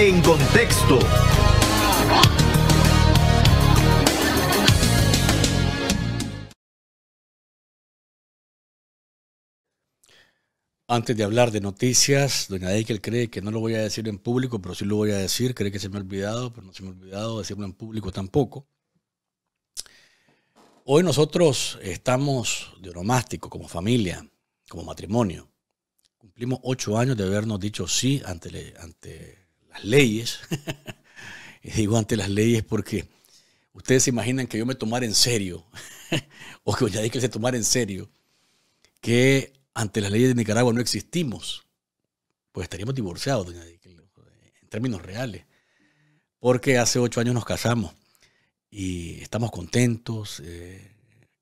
en contexto. Antes de hablar de noticias, doña Eichel cree que no lo voy a decir en público, pero sí lo voy a decir. Cree que se me ha olvidado, pero no se me ha olvidado decirlo en público tampoco. Hoy nosotros estamos de onomástico como familia, como matrimonio. Cumplimos ocho años de habernos dicho sí ante, ante leyes. Digo ante las leyes porque ustedes se imaginan que yo me tomara en serio, o que Doña que se tomara en serio, que ante las leyes de Nicaragua no existimos. Pues estaríamos divorciados, en términos reales. Porque hace ocho años nos casamos y estamos contentos eh,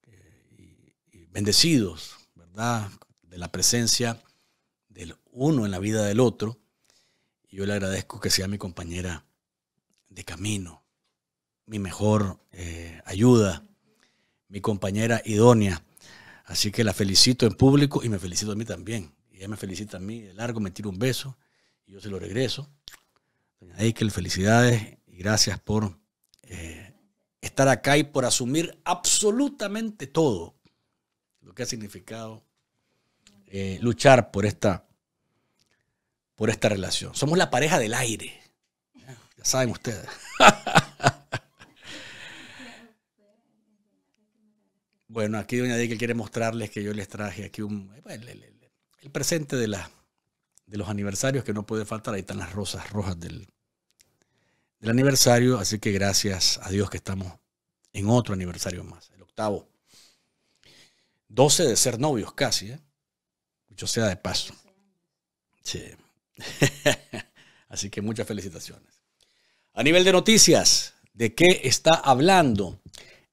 eh, y bendecidos, ¿verdad? De la presencia del uno en la vida del otro y yo le agradezco que sea mi compañera de camino, mi mejor eh, ayuda, mi compañera idónea. Así que la felicito en público y me felicito a mí también. Y ella me felicita a mí de largo, me tira un beso y yo se lo regreso. Doña Eichel, felicidades y gracias por eh, estar acá y por asumir absolutamente todo lo que ha significado eh, luchar por esta por esta relación. Somos la pareja del aire. Ya saben ustedes. bueno, aquí Doña que quiere mostrarles que yo les traje aquí un, el, presente de, la, de los aniversarios que no puede faltar. Ahí están las rosas rojas del, aniversario. Así que gracias a Dios que estamos en otro aniversario más, el octavo. 12 de ser novios casi, ¿eh? Mucho sea de paso. Sí. Así que muchas felicitaciones. A nivel de noticias, ¿de qué está hablando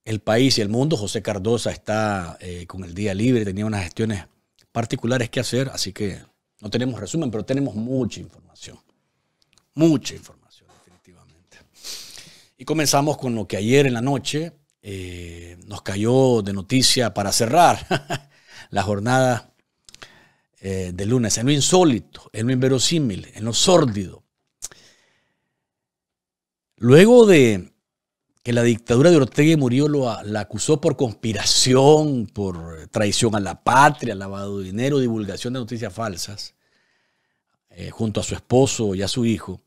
el país y el mundo? José Cardosa está eh, con el día libre, tenía unas gestiones particulares que hacer, así que no tenemos resumen, pero tenemos mucha información. Mucha información, definitivamente. Y comenzamos con lo que ayer en la noche eh, nos cayó de noticia para cerrar la jornada eh, de lunes, en lo insólito, en lo inverosímil, en lo sórdido. Luego de que la dictadura de Ortega y Murillo la acusó por conspiración, por traición a la patria, lavado de dinero, divulgación de noticias falsas, eh, junto a su esposo y a su hijo,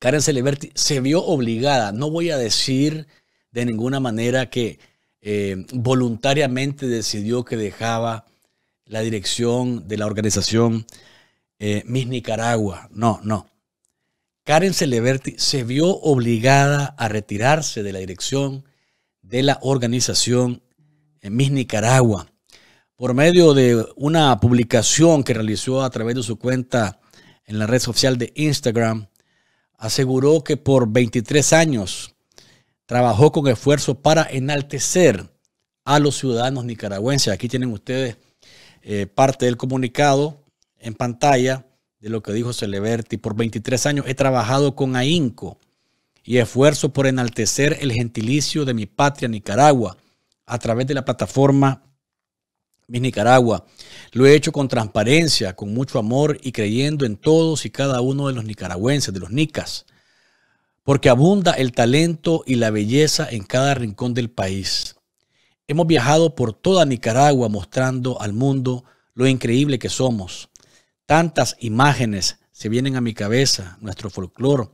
Karen Celeberti se vio obligada, no voy a decir de ninguna manera que eh, voluntariamente decidió que dejaba la dirección de la organización eh, Miss Nicaragua. No, no. Karen Celeberti se vio obligada a retirarse de la dirección de la organización eh, Miss Nicaragua por medio de una publicación que realizó a través de su cuenta en la red social de Instagram, aseguró que por 23 años trabajó con esfuerzo para enaltecer a los ciudadanos nicaragüenses. Aquí tienen ustedes eh, parte del comunicado en pantalla de lo que dijo Celeberti. Por 23 años he trabajado con ahínco y esfuerzo por enaltecer el gentilicio de mi patria Nicaragua a través de la plataforma Mi Nicaragua. Lo he hecho con transparencia, con mucho amor y creyendo en todos y cada uno de los nicaragüenses, de los nicas, porque abunda el talento y la belleza en cada rincón del país. Hemos viajado por toda Nicaragua mostrando al mundo lo increíble que somos. Tantas imágenes se vienen a mi cabeza, nuestro folclore,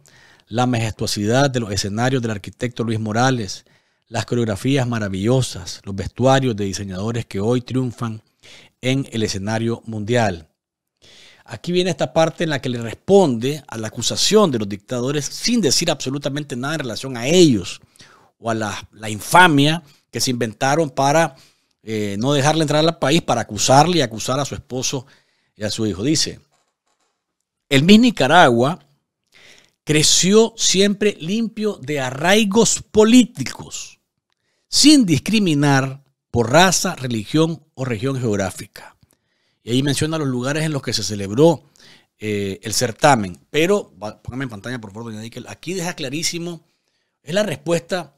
la majestuosidad de los escenarios del arquitecto Luis Morales, las coreografías maravillosas, los vestuarios de diseñadores que hoy triunfan en el escenario mundial. Aquí viene esta parte en la que le responde a la acusación de los dictadores sin decir absolutamente nada en relación a ellos o a la, la infamia que se inventaron para eh, no dejarle entrar al país, para acusarle y acusar a su esposo y a su hijo. Dice, el Miss Nicaragua creció siempre limpio de arraigos políticos, sin discriminar por raza, religión o región geográfica. Y ahí menciona los lugares en los que se celebró eh, el certamen. Pero, póngame en pantalla, por favor, doña aquí deja clarísimo, es la respuesta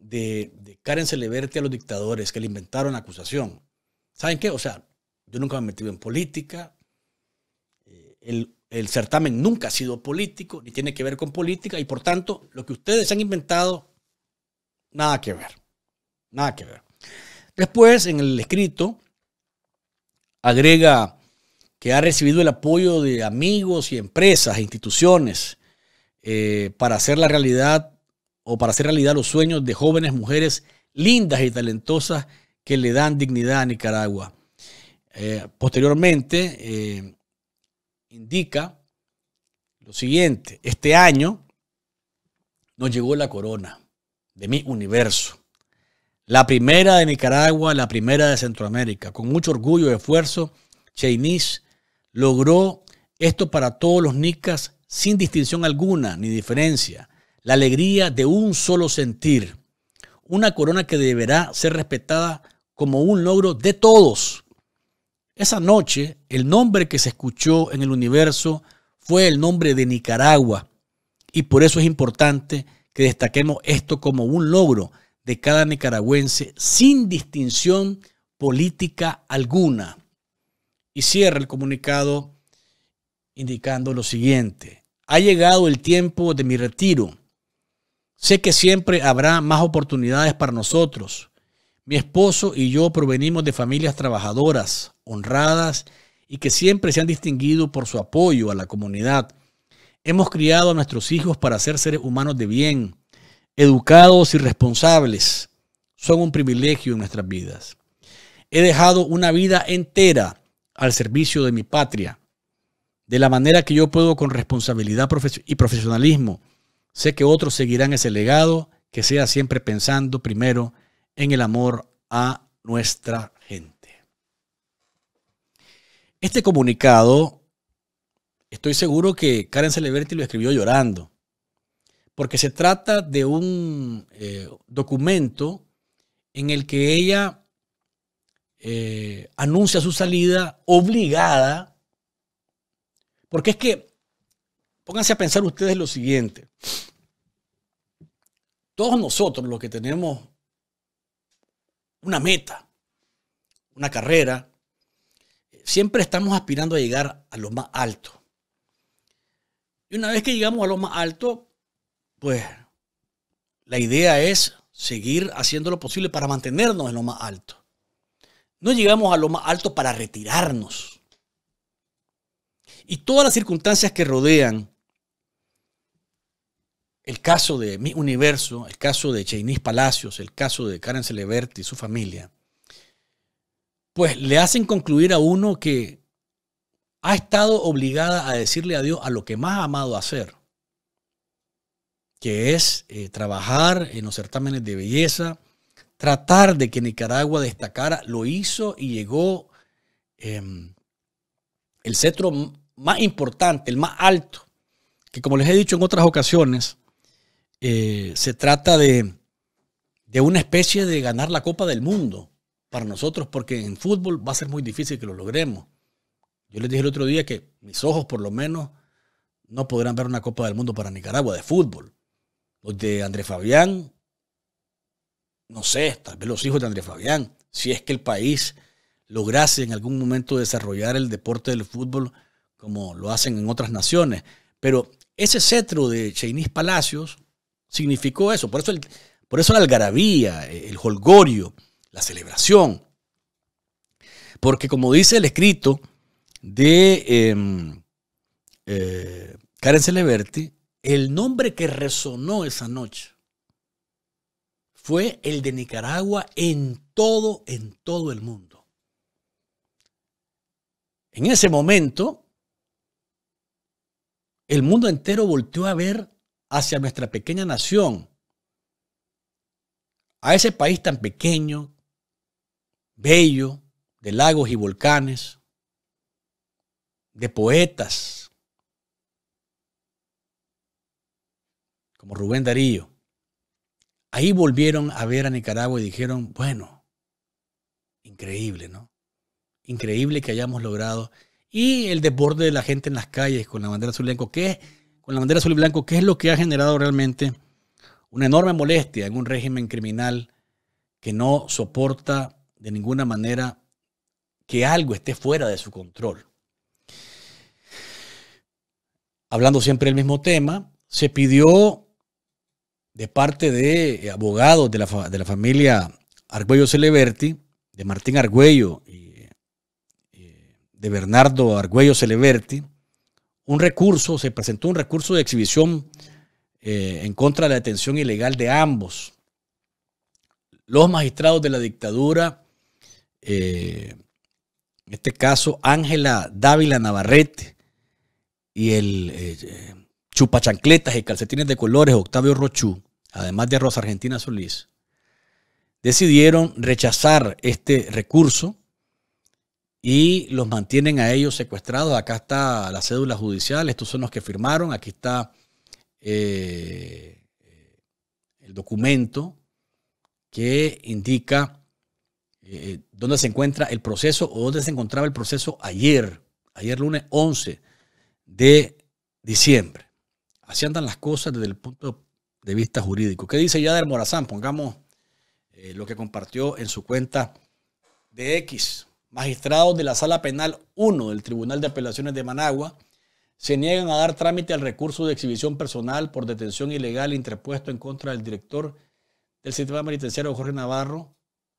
de, de Karen verte a los dictadores que le inventaron la acusación. ¿Saben qué? O sea, yo nunca me he metido en política. Eh, el, certamen nunca ha sido político, ni tiene que ver con política, y por tanto, lo que ustedes han inventado, nada que ver. Nada que ver. Después, en el escrito, agrega que ha recibido el apoyo de amigos y empresas e instituciones eh, para hacer la realidad o para hacer realidad los sueños de jóvenes mujeres lindas y talentosas que le dan dignidad a Nicaragua. Eh, posteriormente, eh, indica lo siguiente, este año nos llegó la corona de mi universo. La primera de Nicaragua, la primera de Centroamérica. Con mucho orgullo y esfuerzo, Cheinis logró esto para todos los nicas sin distinción alguna ni diferencia la alegría de un solo sentir, una corona que deberá ser respetada como un logro de todos. Esa noche, el nombre que se escuchó en el universo fue el nombre de Nicaragua, y por eso es importante que destaquemos esto como un logro de cada nicaragüense sin distinción política alguna. Y cierra el comunicado indicando lo siguiente. Ha llegado el tiempo de mi retiro. Sé que siempre habrá más oportunidades para nosotros. Mi esposo y yo provenimos de familias trabajadoras, honradas y que siempre se han distinguido por su apoyo a la comunidad. Hemos criado a nuestros hijos para ser seres humanos de bien, educados y responsables. Son un privilegio en nuestras vidas. He dejado una vida entera al servicio de mi patria, de la manera que yo puedo con responsabilidad y profesionalismo Sé que otros seguirán ese legado, que sea siempre pensando primero en el amor a nuestra gente. Este comunicado, estoy seguro que Karen Celeberti lo escribió llorando, porque se trata de un eh, documento en el que ella eh, anuncia su salida obligada, porque es que, pónganse a pensar ustedes lo siguiente, todos nosotros los que tenemos una meta, una carrera, siempre estamos aspirando a llegar a lo más alto. Y una vez que llegamos a lo más alto, pues la idea es seguir haciendo lo posible para mantenernos en lo más alto. No llegamos a lo más alto para retirarnos. Y todas las circunstancias que rodean el caso de Mi Universo, el caso de Cheynis Palacios, el caso de Karen Celeberti y su familia, pues le hacen concluir a uno que ha estado obligada a decirle adiós a lo que más ha amado hacer, que es eh, trabajar en los certámenes de belleza, tratar de que Nicaragua destacara, lo hizo y llegó em, el cetro más importante, el más alto, que como les he dicho en otras ocasiones, eh, se trata de, de una especie de ganar la Copa del Mundo para nosotros, porque en fútbol va a ser muy difícil que lo logremos. Yo les dije el otro día que mis ojos, por lo menos, no podrán ver una Copa del Mundo para Nicaragua de fútbol. Los de Andrés Fabián, no sé, tal vez los hijos de Andrés Fabián, si es que el país lograse en algún momento desarrollar el deporte del fútbol como lo hacen en otras naciones. Pero ese cetro de Cheinís Palacios, significó eso. Por eso, el, por eso la algarabía, eh, el holgorio, la celebración. Porque como dice el escrito de em, eh, Karen Celeberti, el nombre que resonó esa noche fue el de Nicaragua en todo, en todo el mundo. En ese momento, el mundo entero volteó a ver hacia nuestra pequeña nación, a ese país tan pequeño, bello, de lagos y volcanes, de poetas, como Rubén Darío. Ahí volvieron a ver a Nicaragua y dijeron, bueno, increíble, ¿no? Increíble que hayamos logrado. Y el desborde de la gente en las calles con la bandera azul y blanco, con la bandera azul y blanco, ¿qué es lo que ha generado realmente una enorme molestia en un régimen criminal que no soporta de ninguna manera que algo esté fuera de su control. Hablando siempre del mismo tema, se pidió de parte de abogados de la, familia Argüello Celeberti, de Martín Argüello y, de Bernardo Argüello Celeberti, un recurso, se presentó un recurso de exhibición eh, en contra de la detención ilegal de ambos. Los magistrados de la dictadura, eh, en este caso Ángela Dávila Navarrete y el eh, chupachancletas y calcetines de colores Octavio Rochú, además de Rosa Argentina Solís, decidieron rechazar este recurso y los mantienen a ellos secuestrados. Acá está la cédula judicial, estos son los que firmaron, aquí está eh, el documento que indica eh, dónde se encuentra el proceso o dónde se encontraba el proceso ayer, ayer lunes 11 de diciembre. Así andan las cosas desde el punto de vista jurídico. ¿Qué dice de Morazán? Pongamos eh, lo que compartió en su cuenta de X magistrados de la Sala Penal 1 del Tribunal de Apelaciones de Managua se niegan a dar trámite al recurso de exhibición personal por detención ilegal interpuesto en contra del director del sistema penitenciario Jorge Navarro,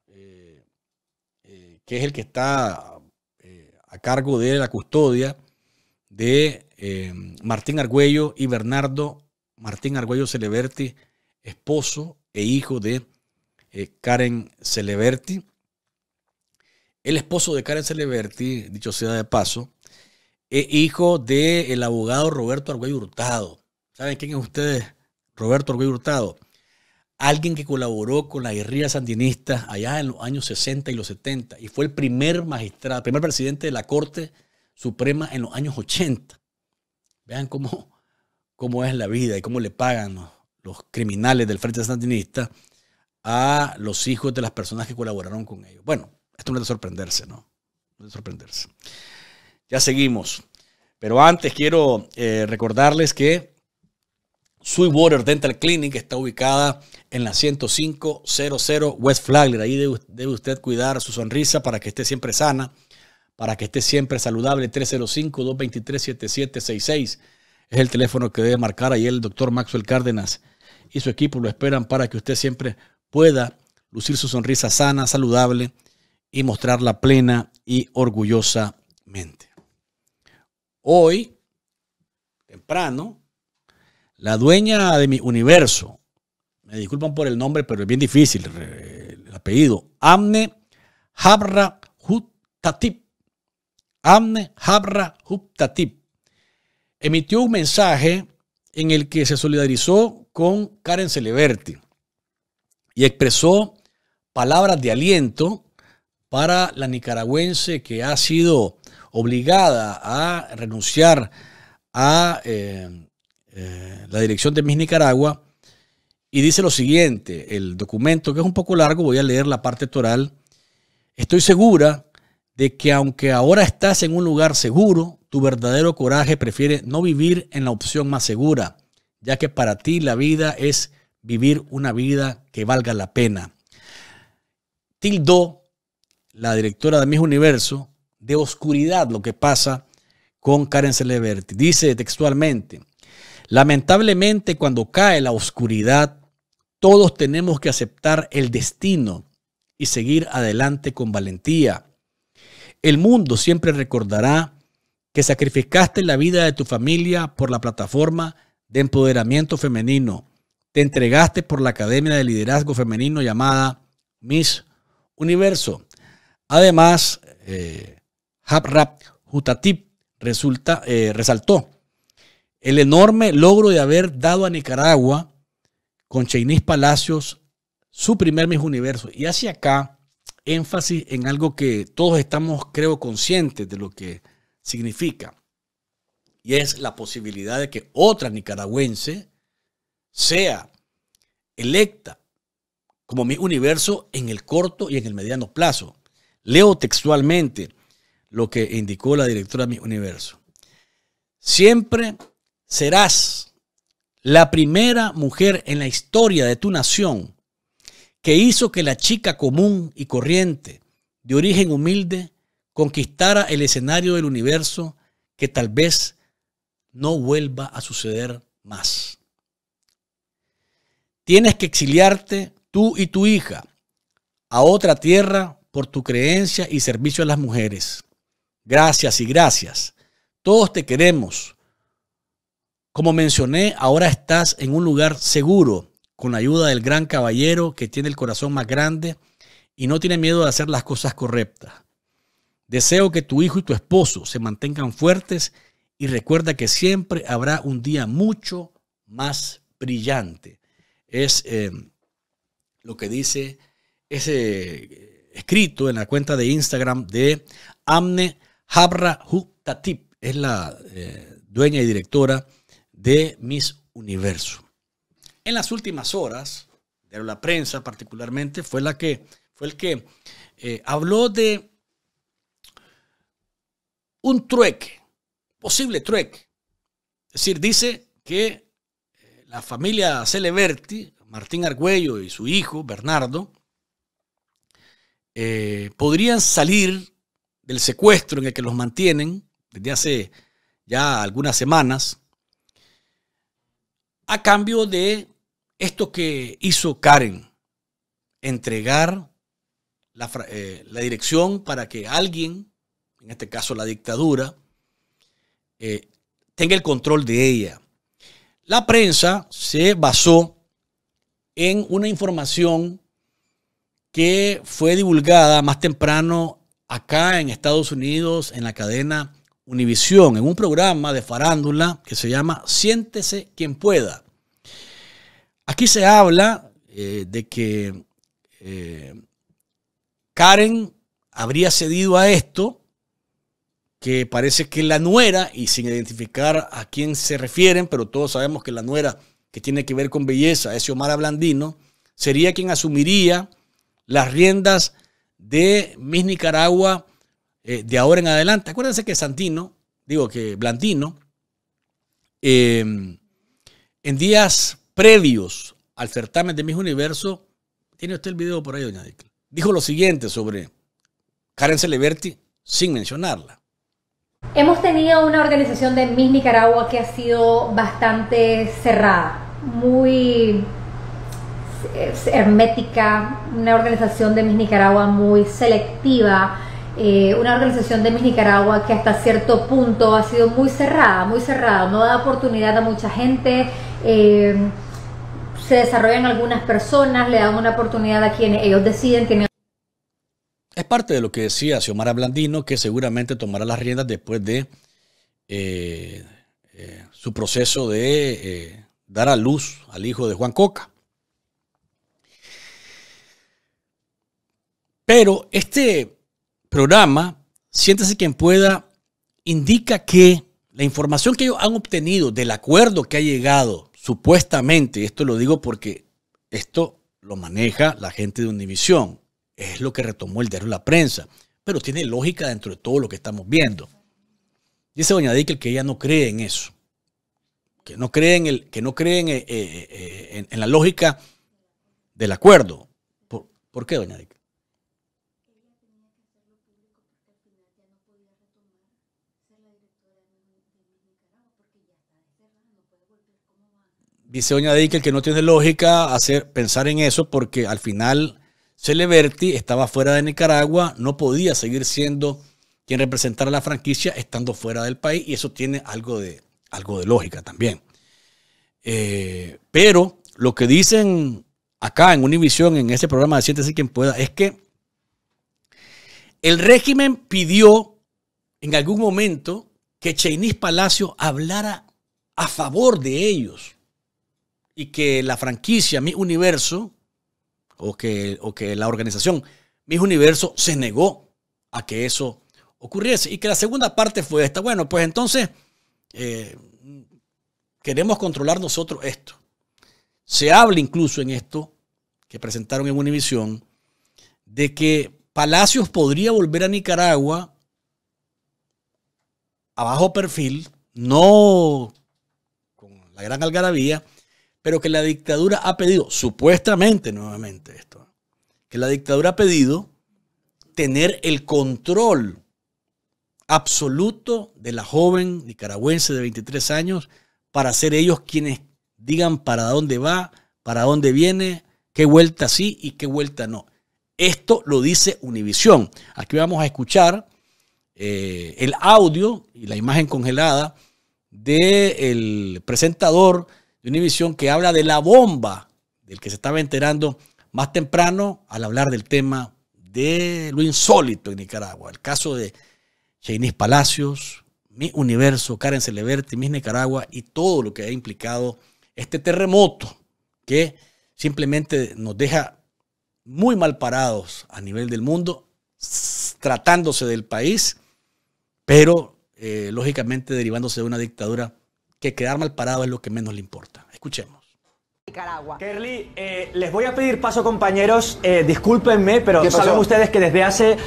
eh, eh, que es el que está eh, a cargo de la custodia de Martín Argüello y Bernardo Martín Argüello Celeberti, esposo e hijo de Karen Celeberti. El esposo de Karen Celeberti, dicho sea de paso, es hijo del abogado Roberto Arguello Hurtado. ¿Saben quién es ustedes? Roberto Arguello Hurtado. Alguien que colaboró con la guerrilla sandinista allá en los años 60 y los 70 y fue el primer magistrado, primer presidente de la Corte Suprema en los años 80. Vean cómo, cómo es la vida y cómo le pagan los, los criminales del Frente Sandinista a los hijos de las personas que colaboraron con ellos. Bueno, esto no es de sorprenderse, ¿no? es de sorprenderse. Ya seguimos. Pero antes quiero eh, recordarles que Sweetwater Dental Clinic está ubicada en la 10500 West Flagler. Ahí debe, debe usted cuidar su sonrisa para que esté siempre sana, para que esté siempre saludable. 305-223-7766 es el teléfono que debe marcar ahí el doctor Maxwell Cárdenas y su equipo lo esperan para que usted siempre pueda lucir su sonrisa sana, saludable y mostrarla plena y orgullosamente. Hoy, temprano, la dueña de mi universo, me disculpan por el nombre, pero es bien difícil eh, el apellido, Amne Habra Huttatip. Amne Habra Huptatip emitió un mensaje en el que se solidarizó con Karen Celeberti y expresó palabras de aliento para la nicaragüense que ha sido obligada a renunciar a eh, eh, la dirección de Miss Nicaragua. Y dice lo siguiente, el documento, que es un poco largo, voy a leer la parte toral. Estoy segura de que aunque ahora estás en un lugar seguro, tu verdadero coraje prefiere no vivir en la opción más segura, ya que para ti la vida es vivir una vida que valga la pena. Tildó la directora de Miss Universo, de oscuridad lo que pasa con Karen Celeberti. Dice textualmente, lamentablemente cuando cae la oscuridad, todos tenemos que aceptar el destino y seguir adelante con valentía. El mundo siempre recordará que sacrificaste la vida de tu familia por la plataforma de empoderamiento femenino. Te entregaste por la Academia de Liderazgo Femenino llamada Miss Universo. Además, eh, Habrap Jutatip eh, resaltó el enorme logro de haber dado a Nicaragua con Cheinís Palacios su primer Miss Universo. Y hacia acá, énfasis en algo que todos estamos, creo, conscientes de lo que significa. Y es la posibilidad de que otra nicaragüense sea electa como mi universo en el corto y en el mediano plazo. Leo textualmente lo que indicó la directora de mi universo. Siempre serás la primera mujer en la historia de tu nación que hizo que la chica común y corriente, de origen humilde, conquistara el escenario del universo que tal vez no vuelva a suceder más. Tienes que exiliarte tú y tu hija a otra tierra por tu creencia y servicio a las mujeres. Gracias y gracias. Todos te queremos. Como mencioné, ahora estás en un lugar seguro con la ayuda del gran caballero que tiene el corazón más grande y no tiene miedo de hacer las cosas correctas. Deseo que tu hijo y tu esposo se mantengan fuertes y recuerda que siempre habrá un día mucho más brillante. Es eh, lo que dice ese escrito en la cuenta de Instagram de Amne Habra Huktatip, es la eh, dueña y directora de Miss Universo. En las últimas horas, de la prensa particularmente fue la que fue el que eh, habló de un trueque, posible trueque. Es decir, dice que eh, la familia Celeberti, Martín Argüello y su hijo Bernardo, eh, podrían salir del secuestro en el que los mantienen desde hace ya algunas semanas, a cambio de esto que hizo Karen, entregar la, eh, dirección para que alguien, en este caso la dictadura, eh, tenga el control de ella. La prensa se basó en una información que fue divulgada más temprano acá en Estados Unidos en la cadena Univisión, en un programa de farándula que se llama Siéntese quien pueda. Aquí se habla eh, de que eh, Karen habría cedido a esto, que parece que la nuera, y sin identificar a quién se refieren, pero todos sabemos que la nuera que tiene que ver con belleza, es Omar Blandino, sería quien asumiría las riendas de Miss Nicaragua eh, de ahora en adelante. Acuérdense que Santino, digo que Blandino, eh, en días previos al certamen de Miss Universo, tiene usted el video por ahí, doña dijo lo siguiente sobre Karen Celeberti sin mencionarla. Hemos tenido una organización de Miss Nicaragua que ha sido bastante cerrada, muy hermética, una organización de Miss Nicaragua muy selectiva, eh, una organización de Miss Nicaragua que hasta cierto punto ha sido muy cerrada, muy cerrada, no da oportunidad a mucha gente. Eh, se desarrollan algunas personas, le dan una oportunidad a quienes ellos deciden, tienen es parte de lo que decía Xiomara Blandino, que seguramente tomará las riendas después de eh, su proceso de dar a luz al hijo de Juan Coca. Pero este programa, siéntese quien pueda, indica que la información que ellos han obtenido del acuerdo que ha llegado, supuestamente, esto lo digo porque esto lo maneja la gente de Univisión, es lo que retomó el diario La Prensa, pero tiene lógica dentro de todo lo que estamos viendo. Dice Doña Dickel que ella no cree en eso, que no cree en, el, que no eh, eh, eh, en, la lógica del acuerdo. ¿Por, qué, Doña Dickel? dice Doña Dickel que no tiene lógica hacer, pensar en eso porque al final Celeberti estaba fuera de Nicaragua, no podía seguir siendo quien representara la franquicia estando fuera del país y eso tiene algo de, algo de lógica también. Eh, pero lo que dicen acá en Univisión, en ese programa de Siéntese quien pueda, es que el régimen pidió en algún momento que Cheinís Palacio hablara a favor de ellos y que la franquicia, mi universo, o que, que la organización, mi universo, se negó a que eso ocurriese. Y que la segunda parte fue esta. Bueno, pues entonces eh, queremos controlar nosotros esto. Se habla incluso en esto que presentaron en emisión de que Palacios podría volver a Nicaragua a bajo perfil, no con la gran algarabía, pero que la dictadura ha pedido, supuestamente nuevamente esto, que la dictadura ha pedido tener el control absoluto de la joven nicaragüense de 23 años para ser ellos quienes digan para dónde va, para dónde viene, qué vuelta sí y qué vuelta no. Esto lo dice Univisión. Aquí vamos a escuchar eh, el audio y la imagen congelada del presentador de Univisión que habla de la bomba del que se estaba enterando más temprano al hablar del tema de lo insólito en Nicaragua. El caso de Cheynis Palacios, Mi Universo, Karen Celeberti, Miss Nicaragua y todo lo que ha implicado este terremoto que simplemente nos deja muy mal parados a nivel del mundo, tratándose del país, pero eh, lógicamente derivándose de una dictadura que quedar mal parado es lo que menos le importa. Escuchemos. Nicaragua. Kerly, eh, les voy a pedir paso, compañeros. Eh, discúlpenme, pero saben ustedes que desde hace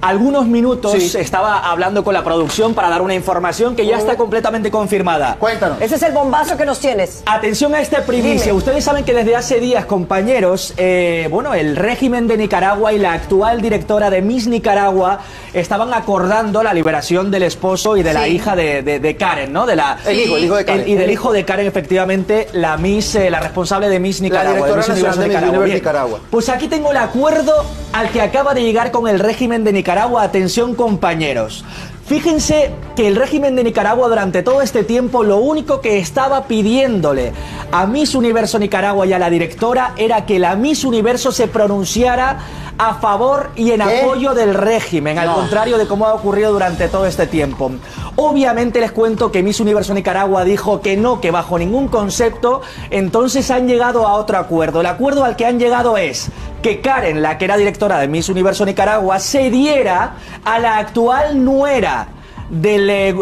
algunos minutos estaba hablando con la producción para dar una información que ya oh. está completamente confirmada. Cuéntanos. Ese es el bombazo que nos tienes. Atención a este primicia. Ustedes saben que desde hace días, compañeros, eh, bueno, el régimen de Nicaragua y la actual directora de Miss Nicaragua estaban acordando la liberación del esposo y de la hija de, Karen, ¿no? De la, hijo, de Karen. y del hijo de Karen, efectivamente, la Miss, la responsable Hable de Miss Nicaragua. directora de de Nicaragua. Pues aquí tengo el acuerdo al que acaba de llegar con el régimen de Nicaragua. Atención, compañeros. Fíjense que el régimen de Nicaragua durante todo este tiempo lo único que estaba pidiéndole a Miss Universo Nicaragua y a la directora era que la Miss Universo se pronunciara a favor y en apoyo del régimen, al contrario de cómo ha ocurrido durante todo este tiempo. Obviamente les cuento que Miss Universo Nicaragua dijo que no, que bajo ningún concepto, entonces han llegado a otro acuerdo. El acuerdo al que han llegado es que Karen, la que era directora de Miss Universo Nicaragua, se diera a la actual nuera del, eh,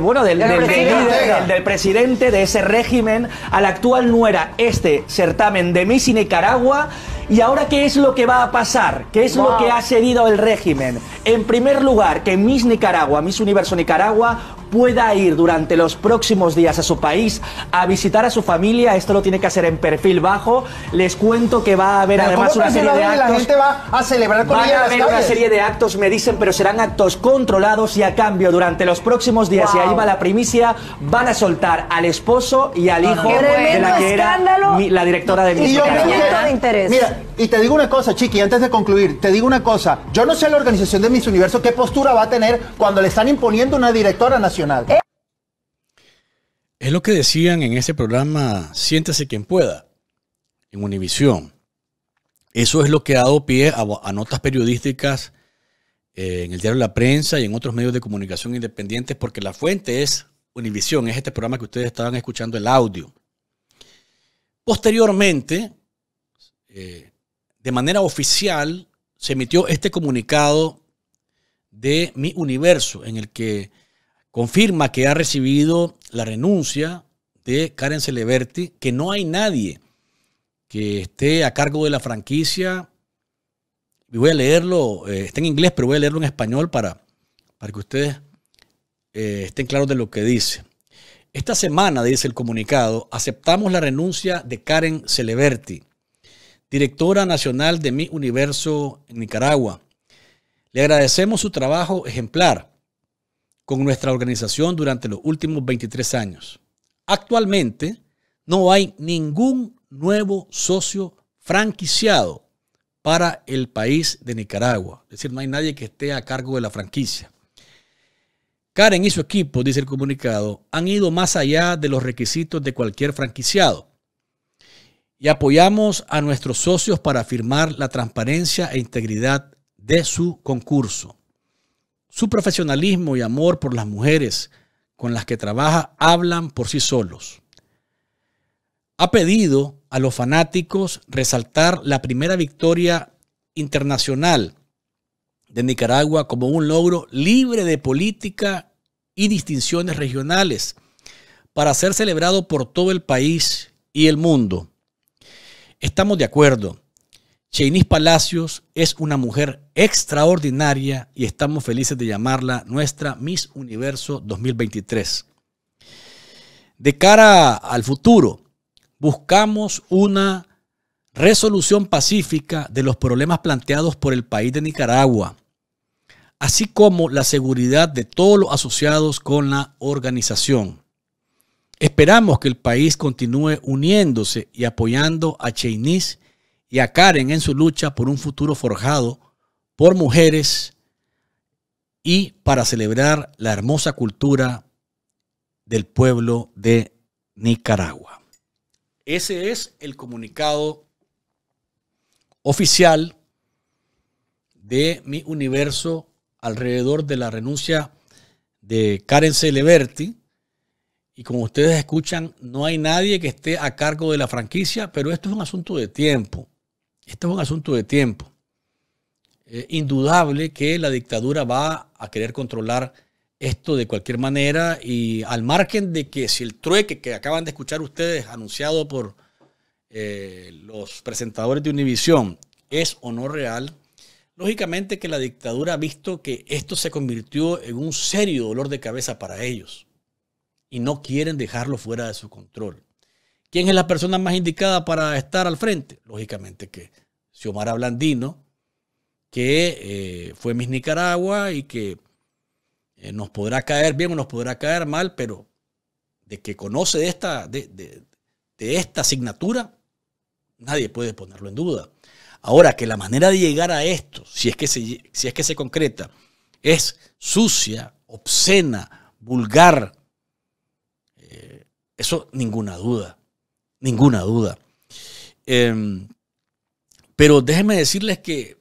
bueno, del, del, presidente de ese régimen, a la actual nuera este certamen de Miss Nicaragua ¿Y ahora qué es lo que va a pasar? ¿Qué es lo que ha cedido el régimen? En primer lugar, que Miss Nicaragua, Miss Universo Nicaragua, pueda ir durante los próximos días a su país a visitar a su familia. Esto lo tiene que hacer en perfil bajo. Les cuento que va a haber además una serie de actos. La gente va a celebrar con van a haber una serie de actos, me dicen, pero serán actos controlados y a cambio durante los próximos días. Y ahí va la primicia. Van a soltar al esposo y al hijo de la que era la directora de Miss Nicaragua. Mira, y te digo una cosa, Chiqui, antes de concluir, te digo una cosa. Yo no sé la organización de mis Universo qué postura va a tener cuando le están imponiendo una directora nacional. Eh. Es lo que decían en ese programa Siéntese quien pueda, en Univisión. Eso es lo que ha dado pie a, notas periodísticas eh, en el diario La Prensa y en otros medios de comunicación independientes, porque la fuente es Univisión, es este programa que ustedes estaban escuchando el audio. Posteriormente, eh, de manera oficial se emitió este comunicado de Mi Universo, en el que confirma que ha recibido la renuncia de Karen Celeberti, que no hay nadie que esté a cargo de la franquicia. voy a leerlo, eh, está en inglés, pero voy a leerlo en español para, para que ustedes eh, estén claros de lo que dice. Esta semana, dice el comunicado, aceptamos la renuncia de Karen Celeberti directora nacional de Mi Universo en Nicaragua. Le agradecemos su trabajo ejemplar con nuestra organización durante los últimos 23 años. Actualmente no hay ningún nuevo socio franquiciado para el país de Nicaragua. Es decir, no hay nadie que esté a cargo de la franquicia. Karen y su equipo, dice el comunicado, han ido más allá de los requisitos de cualquier franquiciado y apoyamos a nuestros socios para afirmar la transparencia e integridad de su concurso. Su profesionalismo y amor por las mujeres con las que trabaja hablan por sí solos. Ha pedido a los fanáticos resaltar la primera victoria internacional de Nicaragua como un logro libre de política y distinciones regionales para ser celebrado por todo el país y el mundo. Estamos de acuerdo. Cheynis Palacios es una mujer extraordinaria y estamos felices de llamarla nuestra Miss Universo 2023. De cara al futuro, buscamos una resolución pacífica de los problemas planteados por el país de Nicaragua, así como la seguridad de todos los asociados con la organización. Esperamos que el país continúe uniéndose y apoyando a Cheynis y a Karen en su lucha por un futuro forjado por mujeres y para celebrar la hermosa cultura del pueblo de Nicaragua. Ese es el comunicado oficial de mi universo alrededor de la renuncia de Karen Celeberti y como ustedes escuchan, no hay nadie que esté a cargo de la franquicia, pero esto es un asunto de tiempo. Esto es un asunto de tiempo. indudable que la dictadura va a querer controlar esto de cualquier manera y al margen de que si el trueque que acaban de escuchar ustedes anunciado por eh, los presentadores de Univisión es o no real, lógicamente que la dictadura ha visto que esto se convirtió en un serio dolor de cabeza para ellos y no quieren dejarlo fuera de su control. ¿Quién es la persona más indicada para estar al frente? Lógicamente que Xiomara Blandino, que eh, fue Miss Nicaragua y que eh, nos podrá caer bien o nos podrá caer mal, pero de que conoce de esta, de, esta asignatura, nadie puede ponerlo en duda. Ahora, que la manera de llegar a esto, si es que si es que se concreta, es sucia, obscena, vulgar, eso ninguna duda, ninguna duda. Em, pero déjenme decirles que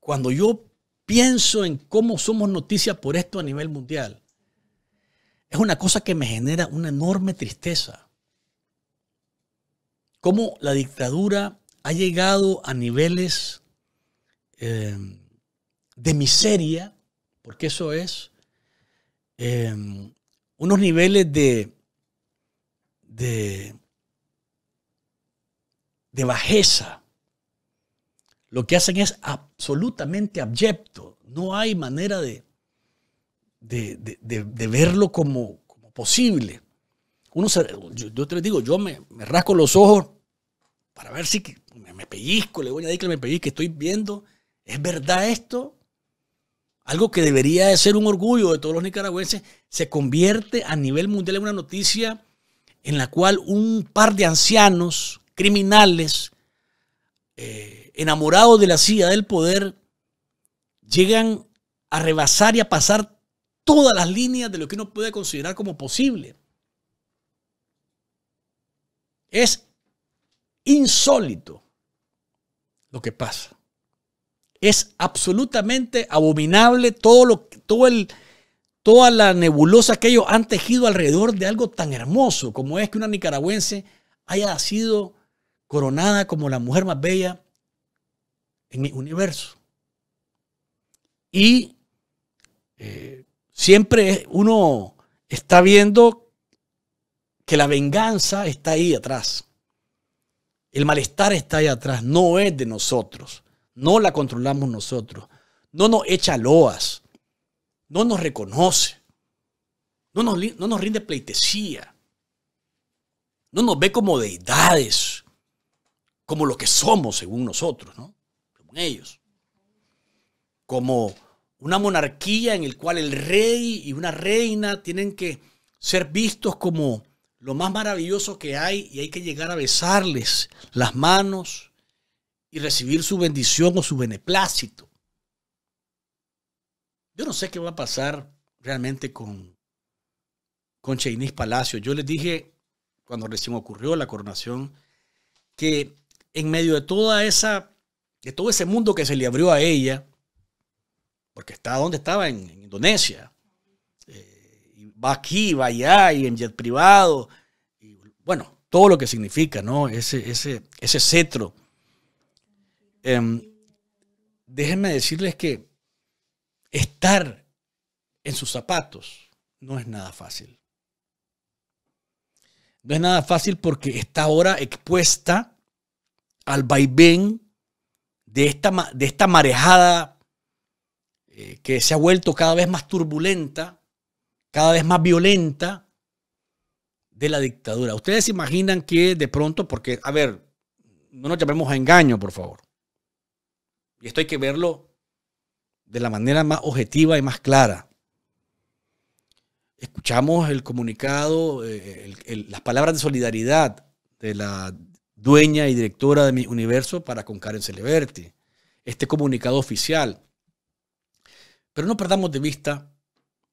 cuando yo pienso en cómo somos noticias por esto a nivel mundial, es una cosa que me genera una enorme tristeza. Cómo la dictadura ha llegado a niveles em, de miseria, porque eso es, em, unos niveles de de, bajeza. Lo que hacen es absolutamente abyecto. No hay manera de, de, verlo como, posible. Uno yo, te digo, yo me, rasco los ojos para ver si me, me, pellizco, le voy a decir que me pellizco, estoy viendo, ¿es verdad esto? Algo que debería de ser un orgullo de todos los nicaragüenses, se convierte a nivel mundial en una noticia en la cual un par de ancianos criminales eh, enamorados de la silla del poder llegan a rebasar y a pasar todas las líneas de lo que uno puede considerar como posible. Es insólito lo que pasa. Es absolutamente abominable todo, lo, todo el, toda la nebulosa que ellos han tejido alrededor de algo tan hermoso como es que una nicaragüense haya sido coronada como la mujer más bella en mi universo. Y eh, siempre uno está viendo que la venganza está ahí atrás. El malestar está ahí atrás, no es de nosotros, no la controlamos nosotros, no nos echa loas, no nos reconoce, no nos, no nos rinde pleitesía, no nos ve como deidades, como lo que somos según nosotros, ¿no? según ellos, como una monarquía en el cual el rey y una reina tienen que ser vistos como lo más maravilloso que hay y hay que llegar a besarles las manos y recibir su bendición o su beneplácito. Yo no sé qué va a pasar realmente con, con Palacio. Yo les dije, cuando recién ocurrió la coronación, que en medio de toda esa, de todo ese mundo que se le abrió a ella, porque está donde estaba, en, Indonesia, eh, va aquí, va allá, y en jet privado, y, bueno, todo lo que significa, ¿no? Ese, ese, ese cetro. Em, déjenme decirles que estar en sus zapatos no es nada fácil. No es nada fácil porque está ahora expuesta al vaivén de esta, de esta marejada eh, que se ha vuelto cada vez más turbulenta, cada vez más violenta de la dictadura. Ustedes se imaginan que de pronto, porque, a ver, no nos llamemos a engaño, por favor. Y esto hay que verlo de la manera más objetiva y más clara. Escuchamos el comunicado, eh, las palabras de solidaridad de la dueña y directora de mi universo para con Karen Celeberti, este comunicado oficial. Pero no perdamos de vista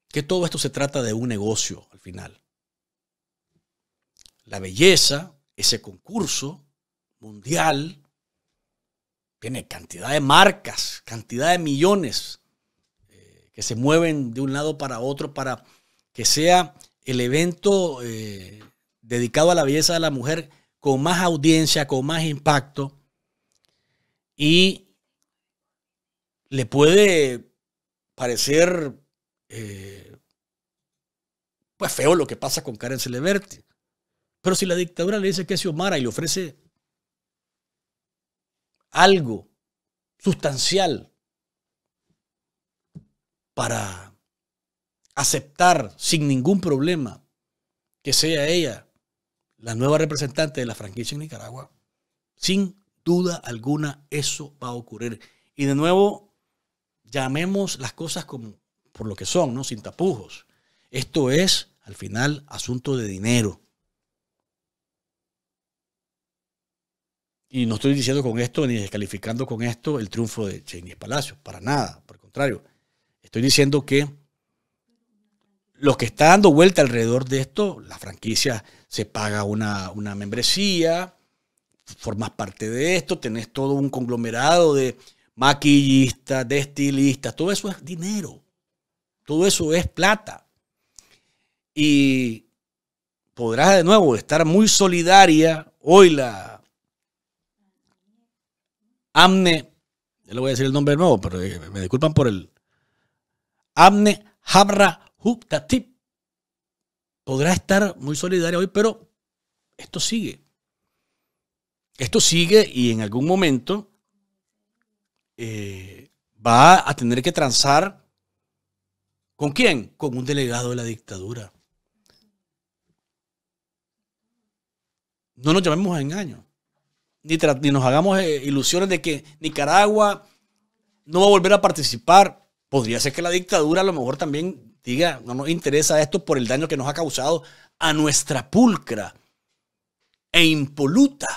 que todo esto se trata de un negocio al final. La belleza, ese concurso mundial, tiene cantidad de marcas, cantidad de millones eh, que se mueven de un lado para otro para que sea el evento eh, dedicado a la belleza de la mujer con más audiencia, con más impacto y le puede parecer eh, pues feo lo que pasa con Karen Celeberti. Pero si la dictadura le dice que es Xiomara y le ofrece algo sustancial para aceptar sin ningún problema que sea ella la nueva representante de la franquicia en Nicaragua, sin duda alguna eso va a ocurrir. Y de nuevo, llamemos las cosas como, por lo que son, ¿no? sin tapujos. Esto es, al final, asunto de dinero. Y no estoy diciendo con esto ni descalificando con esto el triunfo de Cheney Palacios, para nada, por el contrario. Estoy diciendo que lo que está dando vuelta alrededor de esto, la franquicia se paga una, una membresía, formas parte de esto, tenés todo un conglomerado de maquillistas, de estilistas, todo eso es dinero, todo eso es plata. Y podrás de nuevo estar muy solidaria hoy la Amne, yo le voy a decir el nombre de nuevo, pero eh, me disculpan por el. Amne Habra Huptatip podrá estar muy solidaria hoy, pero esto sigue. Esto sigue y en algún momento eh, va a tener que transar con quién? Con un delegado de la dictadura. No nos llamemos a engaño ni, nos hagamos eh, ilusiones de que Nicaragua no va a volver a participar. Podría ser que la dictadura a lo mejor también diga, no nos interesa esto por el daño que nos ha causado a nuestra pulcra e impoluta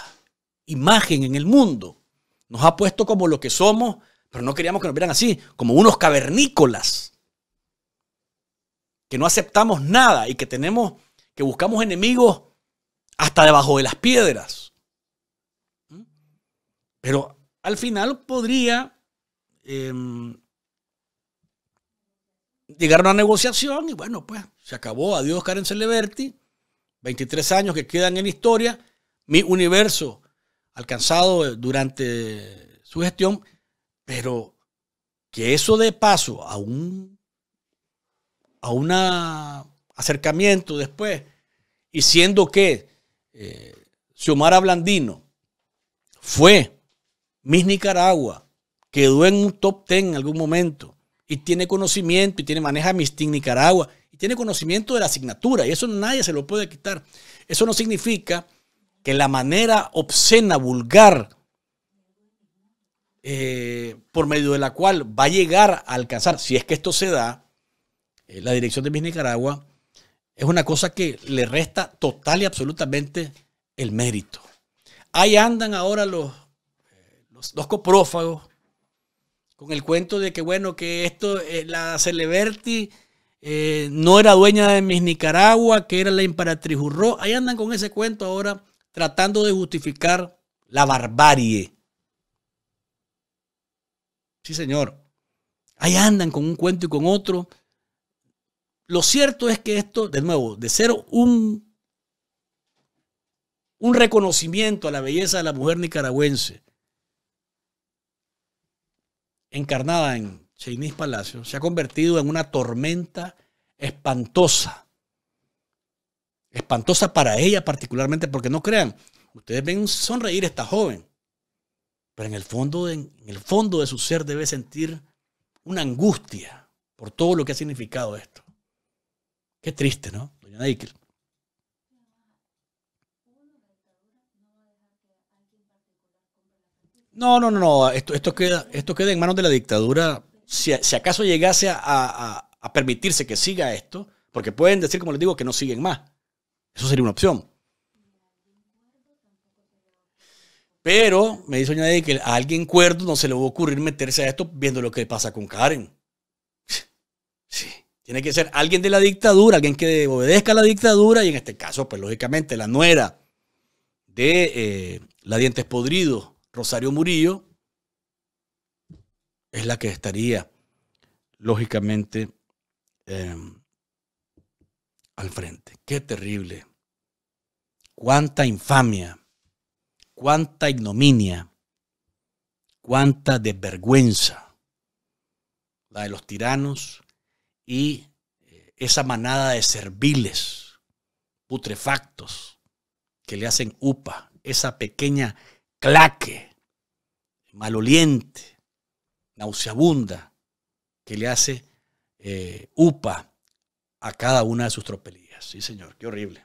imagen en el mundo. Nos ha puesto como lo que somos, pero no queríamos que nos vieran así, como unos cavernícolas, que no aceptamos nada y que tenemos, que buscamos enemigos hasta debajo de las piedras. Pero al final podría em, llegar a una negociación y bueno, pues se acabó. Adiós Karen Celeberti. 23 años que quedan en historia. Mi universo alcanzado durante su gestión. Pero que eso dé paso a un a un acercamiento después y siendo que eh, Xiomara Blandino fue Miss Nicaragua, quedó en un top 10 en algún momento y tiene conocimiento y tiene maneja Miss Team Nicaragua y tiene conocimiento de la asignatura y eso nadie se lo puede quitar. Eso no significa que la manera obscena, vulgar, eh, por medio de la cual va a llegar a alcanzar, si es que esto se da, eh, la dirección de Miss Nicaragua, es una cosa que le resta total y absolutamente el mérito. Ahí andan ahora los dos coprófagos con el cuento de que, bueno, que esto, es eh, la Celeberti eh, no era dueña de mis Nicaragua, que era la imperatriz Urró. Ahí andan con ese cuento ahora, tratando de justificar la barbarie. Sí, señor. Ahí andan con un cuento y con otro. Lo cierto es que esto, de nuevo, de ser un, un reconocimiento a la belleza de la mujer nicaragüense, encarnada en Cheynis Palacio se ha convertido en una tormenta espantosa. Espantosa para ella particularmente, porque no crean, ustedes ven sonreír a esta joven, pero en el fondo de, en el fondo de su ser debe sentir una angustia por todo lo que ha significado esto. Qué triste, ¿no? Doña Neikel. No, no, no, no. Esto, esto, queda, esto queda en manos de la dictadura. Si, acaso llegase a, permitirse que siga esto, porque pueden decir, como les digo, que no siguen más. Eso sería una opción. Pero me dice de que a alguien cuerdo no se le va a ocurrir meterse a esto viendo lo que pasa con Karen. Sí. Tiene que ser alguien de la dictadura, alguien que obedezca a la dictadura y en este caso, pues lógicamente, la nuera de eh, la dientes podridos Rosario Murillo es la que estaría, lógicamente, em, al frente. Qué terrible. Cuánta infamia, cuánta ignominia, cuánta desvergüenza. La de los tiranos y eh, esa manada de serviles, putrefactos, que le hacen upa, esa pequeña claque, maloliente, nauseabunda que le hace eh, UPA a cada una de sus tropelías. Sí, señor, qué horrible.